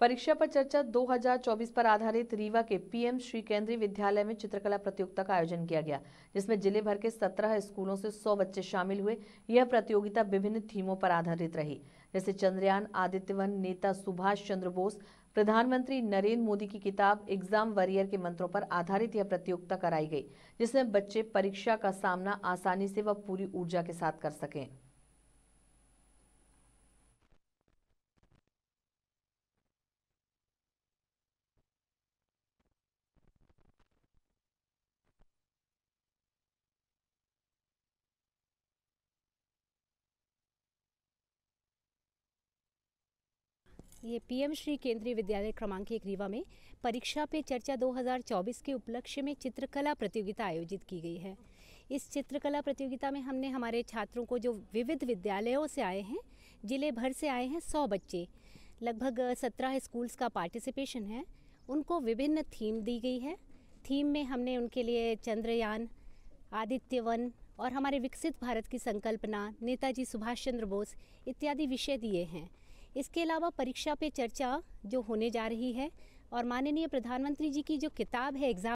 परीक्षा पर चर्चा 2024 पर आधारित रीवा के पीएम श्री केंद्रीय विद्यालय में चित्रकला प्रतियोगिता का आयोजन किया गया जिसमें जिले भर के 17 स्कूलों से 100 बच्चे शामिल हुए यह प्रतियोगिता विभिन्न थीमों पर आधारित रही जैसे चंद्रयान आदित्यवन नेता सुभाष चंद्र बोस प्रधानमंत्री नरेंद्र मोदी की किताब एग्जाम वॉरियर के मंत्रों पर आधारित यह प्रतियोगिता कराई गई जिसमें बच्चे परीक्षा का सामना आसानी से व पूरी ऊर्जा के साथ कर सकें ये पीएम श्री केंद्रीय विद्यालय क्रमांक एक रीवा में परीक्षा पे चर्चा 2024 के उपलक्ष्य में चित्रकला प्रतियोगिता आयोजित की गई है इस चित्रकला प्रतियोगिता में हमने हमारे छात्रों को जो विविध विद्यालयों से आए हैं ज़िले भर से आए हैं सौ बच्चे लगभग सत्रह स्कूल्स का पार्टिसिपेशन है उनको विभिन्न थीम दी गई है थीम में हमने उनके लिए चंद्रयान आदित्यवन और हमारे विकसित भारत की संकल्पना नेताजी सुभाष चंद्र बोस इत्यादि विषय दिए हैं इसके अलावा परीक्षा पे चर्चा जो होने जा रही है और माननीय प्रधानमंत्री जी की जो किताब है एग्ज़ाम